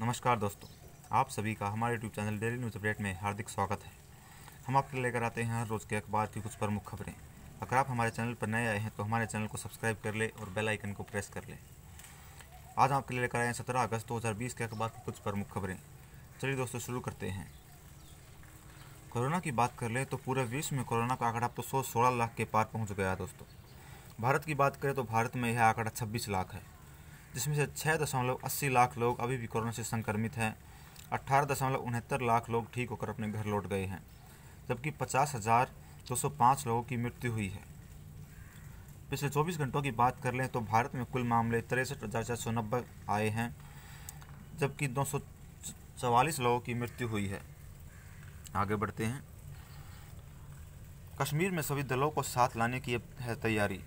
नमस्कार दोस्तों आप सभी का हमारे YouTube channel daily news update में हार्दिक स्वागत है हम आपके लिए लेकर आते हैं हर रोज़ के अखबार की कुछ प्रमुख खबरें अगर आप हमारे चैनल पर नए आए हैं तो हमारे चैनल को सब्सक्राइब कर लें और बेल आइकन को प्रेस कर लें आज आपके लिए लेकर आए हैं सत्रह अगस्त दो के अखबार की कुछ प्रमुख खबरें चलिए दोस्तों शुरू करते हैं कोरोना की बात कर ले तो पूरे विश्व में कोरोना का आंकड़ा अब तो सौ सोलह लाख के पार पहुँच गया दोस्तों भारत की बात करें तो भारत में यह आंकड़ा छब्बीस लाख है जिसमें से छः दशमलव अस्सी लाख लोग अभी भी कोरोना से संक्रमित हैं अट्ठारह दशमलव उनहत्तर लाख लोग ठीक होकर अपने घर लौट गए हैं जबकि पचास हज़ार दो सौ पाँच लोगों की मृत्यु हुई है पिछले चौबीस घंटों की बात कर लें तो भारत में कुल मामले तिरसठ हज़ार चार सौ नब्बे आए हैं जबकि दो सौ चवालीस लोगों की मृत्यु हुई है आगे बढ़ते हैं कश्मीर में सभी दलों को साथ लाने की है तैयारी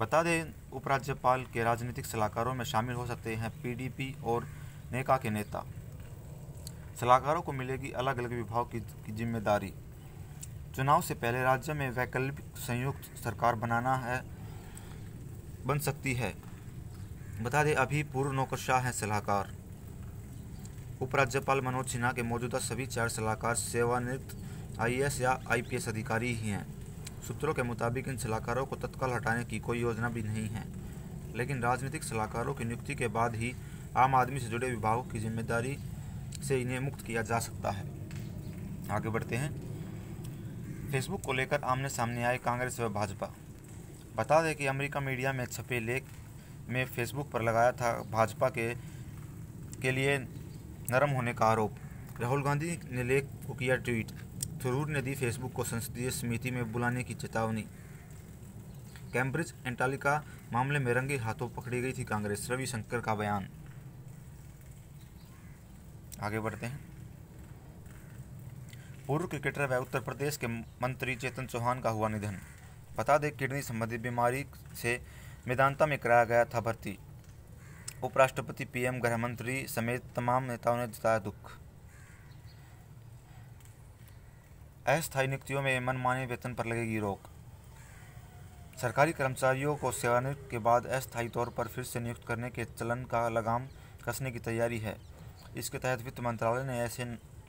बता दें उपराज्यपाल के राजनीतिक सलाहकारों में शामिल हो सकते हैं पीडीपी और नेका के नेता सलाहकारों को मिलेगी अलग अलग विभाग की, की जिम्मेदारी चुनाव से पहले राज्य में वैकल्पिक संयुक्त सरकार बनाना है बन सकती है बता दें अभी पूर्व नौकरशाह हैं सलाहकार उपराज्यपाल मनोज सिन्हा के मौजूदा सभी चार सलाहकार सेवानिवृत्त आईएएस या आईपीएस अधिकारी ही हैं सूत्रों के मुताबिक इन सलाहकारों को तत्काल हटाने की कोई योजना भी नहीं है लेकिन राजनीतिक सलाहकारों की नियुक्ति के बाद ही आम आदमी से जुड़े विभागों की जिम्मेदारी से इन्हें मुक्त किया जा सकता है आगे बढ़ते हैं फेसबुक को लेकर आमने सामने आए कांग्रेस व भाजपा बता दें कि अमेरिका मीडिया में छपे लेख में फेसबुक पर लगाया था भाजपा के के लिए नरम होने का आरोप राहुल गांधी ने लेख को किया ट्वीट थरूर ने दी फेसबुक को संसदीय समिति में बुलाने की चेतावनी कैम्ब्रिज एंटालिका मामले में रंगे हाथों पकड़ी गई थी कांग्रेस रविशंकर का बयान आगे बढ़ते हैं पूर्व क्रिकेटर व उत्तर प्रदेश के मंत्री चेतन चौहान का हुआ निधन बता दें किडनी संबंधी बीमारी से मेदांता में कराया गया था भर्ती उपराष्ट्रपति पीएम गृहमंत्री समेत तमाम नेताओं ने जताया दुख अस्थायी नियुक्तियों में मनमाने वेतन पर लगेगी रोक सरकारी कर्मचारियों को सेवानिवृत्त के बाद अस्थायी तौर पर फिर से नियुक्त करने के चलन का लगाम कसने की तैयारी है इसके तहत वित्त मंत्रालय ने ऐसे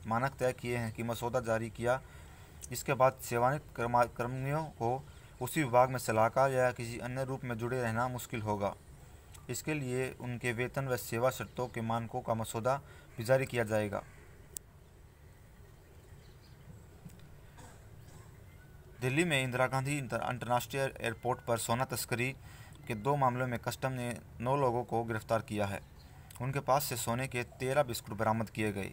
मानक तय किए हैं कि मसौदा जारी किया इसके बाद सेवानिवृत्त कर्मियों को उसी विभाग में सलाहकार या किसी अन्य रूप में जुड़े रहना मुश्किल होगा इसके लिए उनके वेतन व सेवा शर्तों के मानकों का मसौदा भी जारी किया जाएगा दिल्ली में इंदिरा गांधी अंतर्राष्ट्रीय एयरपोर्ट पर सोना तस्करी के दो मामलों में कस्टम ने नौ लोगों को गिरफ्तार किया है उनके पास से सोने के तेरह बिस्कुट बरामद किए गए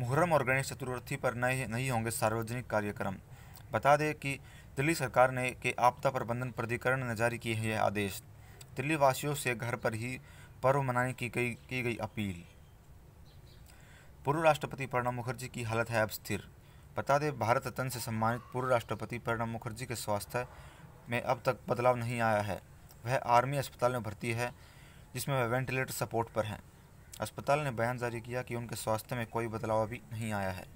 मुहर्रम और गणेश चतुर्थी पर नए नहीं होंगे सार्वजनिक कार्यक्रम बता दें कि दिल्ली सरकार ने के आपदा प्रबंधन प्राधिकरण ने जारी किए हैं आदेश दिल्ली वासियों से घर पर ही पर्व मनाने की गई की गई अपील पूर्व राष्ट्रपति प्रणब मुखर्जी की हालत है अब स्थिर बता दें भारत रत्न से सम्मानित पूर्व राष्ट्रपति प्रणब मुखर्जी के स्वास्थ्य में अब तक बदलाव नहीं आया है वह आर्मी अस्पताल में भर्ती है जिसमें वह वेंटिलेटर सपोर्ट पर हैं अस्पताल ने बयान जारी किया कि उनके स्वास्थ्य में कोई बदलाव अभी नहीं आया है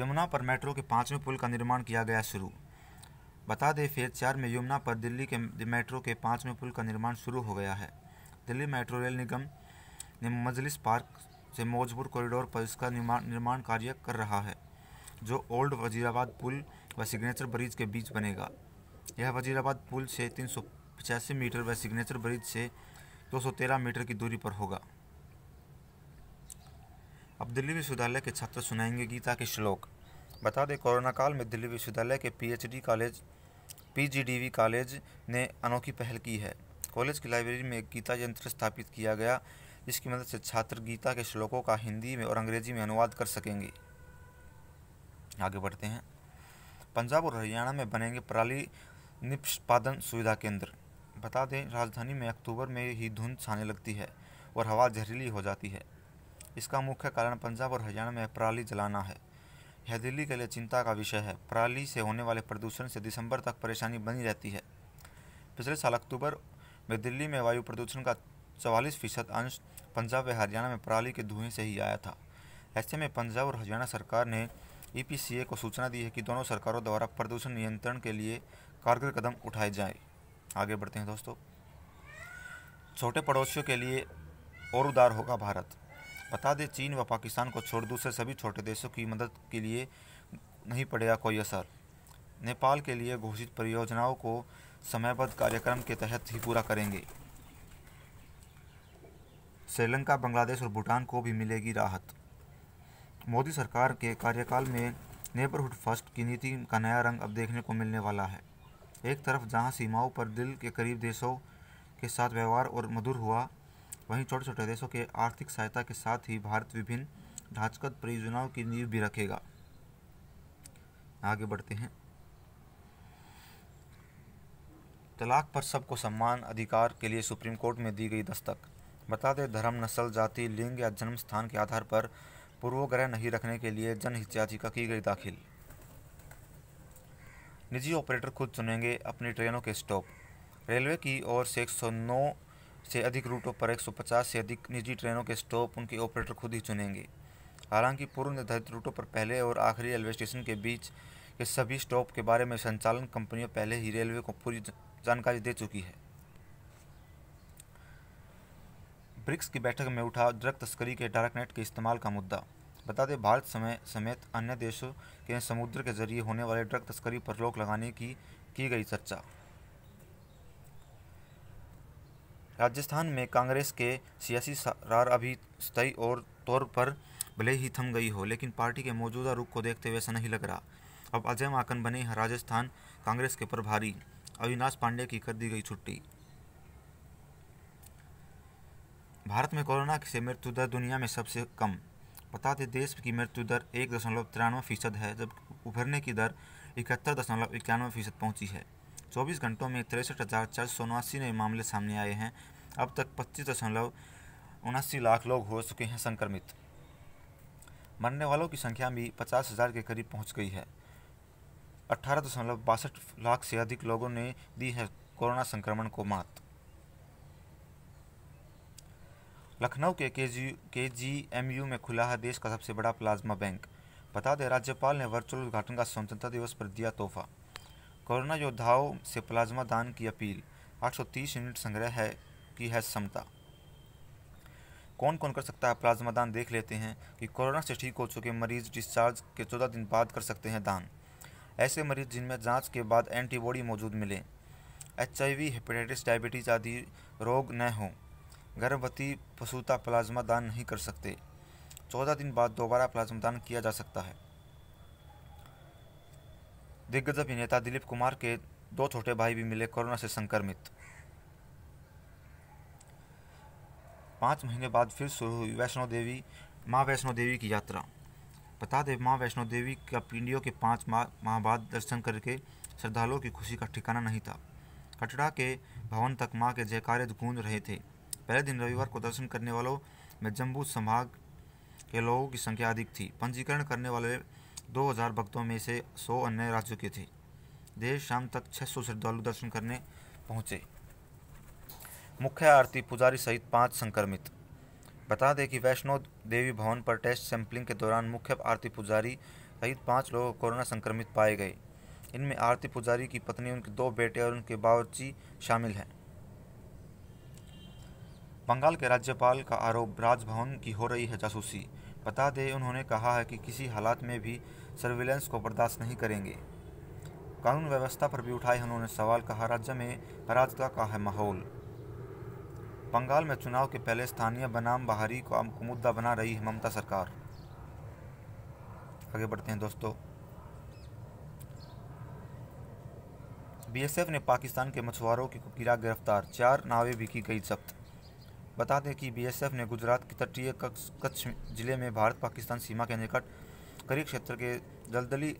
यमुना पर मेट्रो के पाँचवें पुल का निर्माण किया गया शुरू बता दें फेज चार में यमुना पर दिल्ली के मेट्रो के पाँचवें पुल का निर्माण शुरू हो गया है दिल्ली मेट्रो रेल निगम ने मजलिस पार्क से मौजपुर कॉरिडोर पर इसका निर्माण कार्य कर रहा है जो ओल्ड वजीराबाद पुल व सिग्नेचर ब्रिज के बीच बनेगा यह वजीराबाद पुल से तीन मीटर व सिग्नेचर ब्रिज से 213 मीटर की दूरी पर होगा अब दिल्ली विश्वविद्यालय के छात्र सुनाएंगे गीता के श्लोक बता दें कोरोना काल में दिल्ली विश्वविद्यालय के पीएचडी कॉलेज पीजीडीवी कॉलेज ने अनोखी पहल की है कॉलेज की लाइब्रेरी में एक गीता यंत्र स्थापित किया गया जिसकी मदद से छात्र गीता के श्लोकों का हिंदी में और अंग्रेजी में अनुवाद कर सकेंगे आगे बढ़ते हैं पंजाब और हरियाणा में बनेंगे पराली निष्पादन सुविधा केंद्र बता दें राजधानी में अक्टूबर में ही धुंध छाने लगती है और हवा जहरीली हो जाती है इसका मुख्य कारण पंजाब और हरियाणा में पराली जलाना है यह दिल्ली के लिए चिंता का विषय है पराली से होने वाले प्रदूषण से दिसंबर तक परेशानी बनी रहती है पिछले साल अक्टूबर में दिल्ली में वायु प्रदूषण का चवालीस फीसद अंश पंजाब व हरियाणा में पराली के धुएं से ही आया था ऐसे में पंजाब और हरियाणा सरकार ने ईपीसीए e को सूचना दी है कि दोनों सरकारों द्वारा प्रदूषण नियंत्रण के लिए कारगर कदम उठाए जाएं आगे बढ़ते हैं दोस्तों छोटे पड़ोसियों के लिए और उदार होगा भारत बता दें चीन व पाकिस्तान को छोड़ दूसरे सभी छोटे देशों की मदद के लिए नहीं पड़ेगा कोई असर नेपाल के लिए घोषित परियोजनाओं को समयबद्ध कार्यक्रम के तहत ही पूरा करेंगे श्रीलंका बांग्लादेश और भूटान को भी मिलेगी राहत मोदी सरकार के कार्यकाल में नेबरहुड फर्स्ट की नीति का नया रंग अब देखने को मिलने वाला है एक तरफ जहां सीमाओं पर दिल के करीब देशों के साथ व्यवहार और मधुर हुआ वहीं छोटे छोटे देशों के आर्थिक सहायता के साथ ही भारत विभिन्न ढांचगत परियोजनाओं की नींव भी रखेगा आगे बढ़ते हैं तलाक पर सबको सम्मान अधिकार के लिए सुप्रीम कोर्ट में दी गई दस्तक बता दें धर्म नस्ल जाति लिंग या जन्म स्थान के आधार पर पूर्वग्रह नहीं रखने के लिए जनहित याचिका की गई दाखिल निजी ऑपरेटर खुद चुनेंगे अपनी ट्रेनों के स्टॉप रेलवे की ओर से 109 से अधिक रूटों पर 150 से अधिक निजी ट्रेनों के स्टॉप उनके ऑपरेटर खुद ही चुनेंगे हालांकि पूर्व निर्धारित रूटों पर पहले और आखिरी रेलवे स्टेशन के बीच के सभी स्टॉप के बारे में संचालन कंपनियां पहले ही रेलवे को पूरी जानकारी दे चुकी है ब्रिक्स की बैठक में उठा ड्रग तस्करी के डार्कनेट के इस्तेमाल का मुद्दा बता दें भारत समय समेत अन्य देशों के समुद्र के जरिए होने वाले ड्रग तस्करी पर रोक लगाने की की गई चर्चा राजस्थान में कांग्रेस के सियासी सरार अभी स्थायी और तौर पर भले ही थम गई हो लेकिन पार्टी के मौजूदा रुख को देखते हुए ऐसा नहीं लग रहा अब अजय माकन बने राजस्थान कांग्रेस के प्रभारी अविनाश पांडे की कर दी गई छुट्टी भारत में कोरोना से मृत्यु दर दुनिया में सबसे कम बता दें देश की मृत्यु दर एक दशमलव तिरानवे फीसद है जब उभरने की दर इकहत्तर दशमलव इक्यानवे फीसद पहुँची है चौबीस घंटों में तिरसठ हज़ार चार सौ उनासी नए मामले सामने आए हैं अब तक पच्चीस दशमलव उनासी लाख लोग हो चुके हैं संक्रमित मरने वालों की संख्या भी पचास हज़ार के करीब पहुँच गई है अठारह दशमलव बासठ लाख से अधिक लोगों ने दी है कोरोना संक्रमण को मात लखनऊ के के जी एम यू में खुला है देश का सबसे बड़ा प्लाज्मा बैंक बता दें राज्यपाल ने वर्चुअल उद्घाटन का स्वतंत्रता दिवस पर दिया तोहफा कोरोना योद्धाओं से प्लाज्मा दान की अपील 830 यूनिट संग्रह है की है क्षमता कौन कौन कर सकता है प्लाज्मा दान देख लेते हैं कि कोरोना से ठीक हो चुके मरीज डिस्चार्ज के चौदह दिन बाद कर सकते हैं दान ऐसे मरीज जिनमें जांच के बाद एंटीबॉडी मौजूद मिले एच हेपेटाइटिस डायबिटीज आदि रोग न हों गर्भवती पशुता प्लाज्मा दान नहीं कर सकते चौदह दिन बाद दोबारा प्लाज्मा दान किया जा सकता है दिग्गज अभिनेता दिलीप कुमार के दो छोटे भाई भी मिले कोरोना से संक्रमित पाँच महीने बाद फिर शुरू हुई वैष्णो देवी माँ वैष्णो देवी की यात्रा बता दें माँ वैष्णो देवी का पिंडियों के पाँच माह बाद दर्शन करके श्रद्धालुओं की खुशी का ठिकाना नहीं था कटड़ा के भवन तक माँ के जयकारे गूंज रहे थे पहले दिन रविवार को दर्शन करने वालों में जम्बू संभाग के लोगों की संख्या अधिक थी पंजीकरण करने वाले 2000 भक्तों में से 100 अन्य राज्यों के थे देर शाम तक 600 श्रद्धालु दर्शन करने पहुंचे मुख्य आरती पुजारी सहित पांच संक्रमित बता दें कि वैष्णो देवी भवन पर टेस्ट सैंपलिंग के दौरान मुख्य आरती पुजारी सहित पाँच लोग कोरोना संक्रमित पाए गए इनमें आरती पुजारी की पत्नी उनके दो बेटे और उनके बावर्ची शामिल हैं बंगाल के राज्यपाल का आरोप राजभवन की हो रही है जासूसी बता दें उन्होंने कहा है कि किसी हालात में भी सर्विलेंस को बर्दाश्त नहीं करेंगे कानून व्यवस्था पर भी उठाए उन्होंने सवाल कहा राज्य में अराजकता का है माहौल बंगाल में चुनाव के पहले स्थानीय बनाम बाहरी को मुद्दा बना रही है ममता सरकार आगे बढ़ते हैं दोस्तों बीएसएफ ने पाकिस्तान के मछुआरों की गिरा गिरफ्तार चार नावें भी की गई जब्त बता दें कि बीएसएफ ने गुजरात के तटीय कच्छ जिले में भारत पाकिस्तान सीमा के निकट करी क्षेत्र के दलदली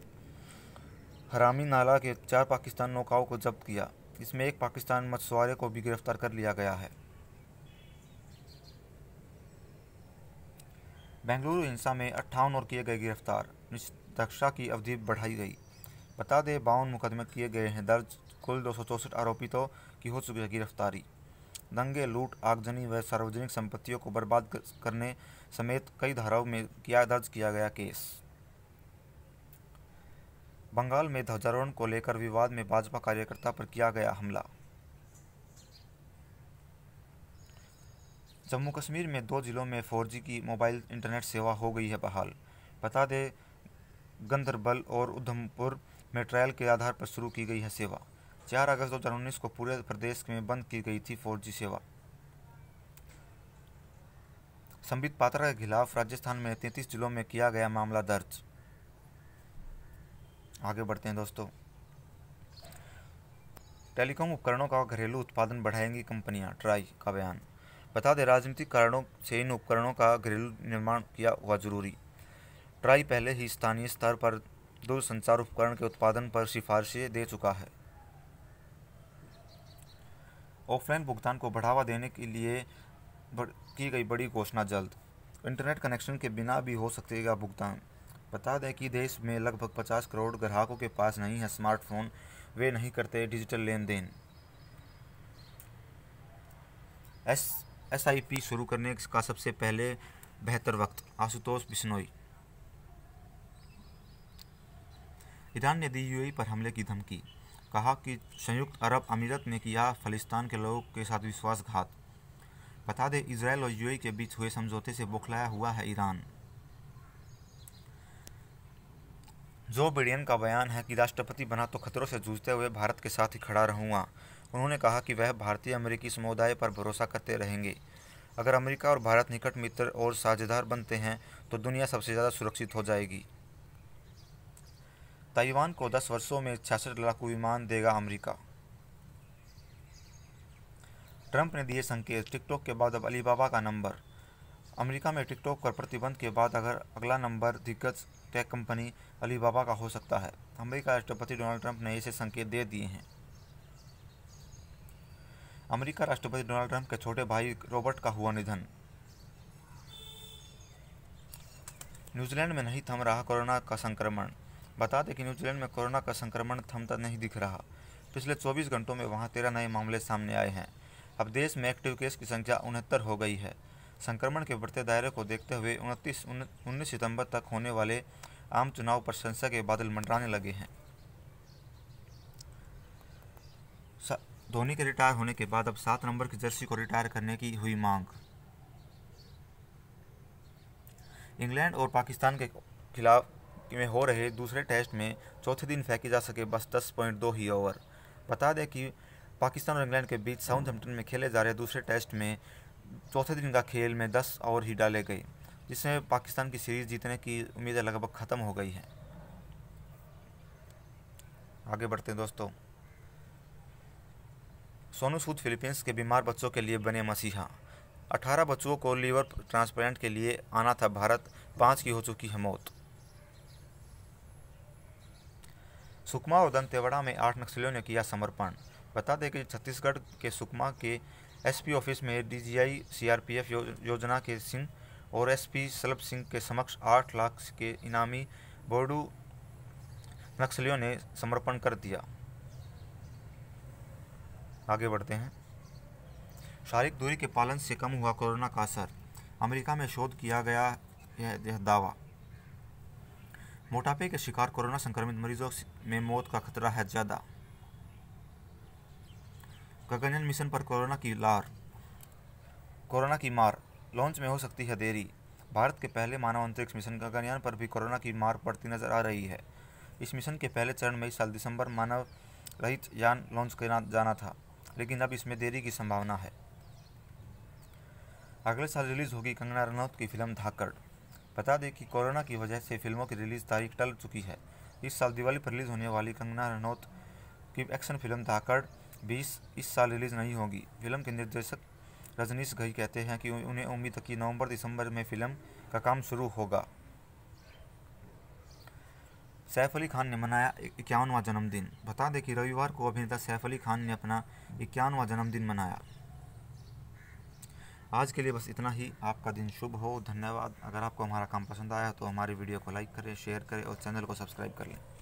हरामी नाला के चार पाकिस्तान नौकाओं को जब्त किया इसमें एक पाकिस्तान मछुआरे को भी गिरफ्तार कर लिया गया है बेंगलुरु हिंसा में अट्ठावन और किए गए गिरफ्तार निष्दक्षा की अवधि बढ़ाई गई बता दें बावन मुकदमे किए गए हैं दर्ज कुल दो आरोपितों की हो चुकी है गिरफ्तारी दंगे लूट आगजनी व सार्वजनिक संपत्तियों को बर्बाद करने समेत कई धाराओं में किया दर्ज किया गया केस बंगाल में ध्वजारोहण को लेकर विवाद में भाजपा कार्यकर्ता पर किया गया हमला जम्मू कश्मीर में दो ज़िलों में 4G की मोबाइल इंटरनेट सेवा हो गई है बहाल बता दें गंदरबल और उधमपुर में ट्रायल के आधार पर शुरू की गई है सेवा 4 अगस्त 2019 को पूरे प्रदेश में बंद की गई थी 4G सेवा संबित पात्रा के खिलाफ राजस्थान में 33 जिलों में किया गया मामला दर्ज आगे बढ़ते हैं दोस्तों टेलीकॉम उपकरणों का घरेलू उत्पादन बढ़ाएंगी कंपनियां ट्राई का बयान बता दें राजनीतिक कारणों से इन उपकरणों का घरेलू निर्माण किया हुआ जरूरी ट्राई पहले ही स्थानीय स्तर पर दूरसंचार उपकरण के उत्पादन पर सिफारिशें दे चुका है ऑफलाइन भुगतान को बढ़ावा देने के लिए की गई बड़ी घोषणा जल्द इंटरनेट कनेक्शन के बिना भी हो सकेगा भुगतान बता दें कि देश में लगभग 50 करोड़ ग्राहकों के पास नहीं है स्मार्टफोन वे नहीं करते डिजिटल लेन देन एस एसआईपी शुरू करने का सबसे पहले बेहतर वक्त आशुतोष बिश्नोई ईरान ने दी यूएई पर हमले की धमकी कहा कि संयुक्त अरब अमीरत ने किया फलिस्तान के लोगों के साथ विश्वासघात बता दें इसराइल और यूएई के बीच हुए समझौते से बौखलाया हुआ है ईरान जो बिडेन का बयान है कि राष्ट्रपति बना तो खतरों से जूझते हुए भारत के साथ ही खड़ा रहूँगा उन्होंने कहा कि वह भारतीय अमेरिकी समुदाय पर भरोसा करते रहेंगे अगर अमेरिका और भारत निकट मित्र और साझेदार बनते हैं तो दुनिया सबसे ज़्यादा सुरक्षित हो जाएगी ताइवान को 10 वर्षों में छियासठ लाख विमान देगा अमेरिका ट्रंप ने दिए संकेत टिकटॉक के बाद अब अलीबाबा का नंबर अमेरिका में टिकटॉक पर प्रतिबंध के बाद अगर अगला नंबर दिग्गज टेक कंपनी अलीबाबा का हो सकता है अमेरिका राष्ट्रपति डोनाल्ड ट्रंप ने इसे संकेत दे दिए हैं अमेरिका राष्ट्रपति डोनाल्ड ट्रंप के छोटे भाई रॉबर्ट का हुआ निधन न्यूजीलैंड में नहीं थम रहा कोरोना का संक्रमण बता दें कि न्यूजीलैंड में कोरोना का संक्रमण थमता नहीं दिख रहा पिछले 24 घंटों में वहां तेरह नए मामले सामने आए हैं अब देश में एक्टिव केस की संख्या उनहत्तर हो गई है संक्रमण के बढ़ते दायरे को देखते हुए उनतीस उन्नीस सितंबर तक होने वाले आम चुनाव पर संसद के बादल मंडराने लगे हैं धोनी के रिटायर होने के बाद अब सात नंबर की जर्सी को रिटायर करने की हुई मांग इंग्लैंड और पाकिस्तान के खिलाफ में हो रहे दूसरे टेस्ट में चौथे दिन फेंकी जा सके बस दस पॉइंट दो ही ओवर बता दें कि पाकिस्तान और इंग्लैंड के बीच साउथ हेम्पटन में खेले जा रहे दूसरे टेस्ट में चौथे दिन का खेल में दस ओवर ही डाले गए जिसमें पाकिस्तान की सीरीज जीतने की उम्मीद लगभग ख़त्म हो गई है आगे बढ़ते हैं दोस्तों सोनू सूद फिलीपींस के बीमार बच्चों के लिए बने मसीहा 18 बच्चों को लीवर ट्रांसप्लांट के लिए आना था भारत पांच की हो चुकी है मौत सुकमा और दंतेवाड़ा में आठ नक्सलियों ने किया समर्पण बता दें कि छत्तीसगढ़ के सुकमा के एसपी ऑफिस में डीजीआई सीआरपीएफ योजना के सिंह और एसपी सलभ सिंह के समक्ष आठ लाख के इनामी बोडू नक्सलियों ने समर्पण कर दिया आगे बढ़ते हैं शारीरिक दूरी के पालन से कम हुआ कोरोना का असर अमेरिका में शोध किया गया यह दावा मोटापे के शिकार कोरोना संक्रमित मरीजों में मौत का खतरा है ज़्यादा गगनयान मिशन पर कोरोना की लार कोरोना की मार लॉन्च में हो सकती है देरी भारत के पहले मानव अंतरिक्ष मिशन गगनयान पर भी कोरोना की मार पड़ती नजर आ रही है इस मिशन के पहले चरण में इस साल दिसंबर मानव रहित यान लॉन्च किया जाना था लेकिन अब इसमें देरी की संभावना है अगले साल रिलीज होगी कंगना रनौत की फिल्म धाकड़ बता दें कि कोरोना की वजह से फिल्मों की रिलीज तारीख टल चुकी है इस साल दिवाली पर रिलीज होने वाली कंगना रनौत की एक्शन फिल्म धाकड़ बीस इस साल रिलीज़ नहीं होगी फिल्म के निर्देशक रजनीश घई कहते हैं कि उन्हें उम्मीद है कि नवंबर दिसंबर में फिल्म का काम शुरू होगा सैफ अली खान ने मनाया इक्यावनवा जन्मदिन बता दें कि रविवार को अभिनेता सैफ अली खान ने अपना इक्यावनवा जन्मदिन मनाया आज के लिए बस इतना ही आपका दिन शुभ हो धन्यवाद अगर आपको हमारा काम पसंद आया तो हमारी वीडियो को लाइक करें शेयर करें और चैनल को सब्सक्राइब कर लें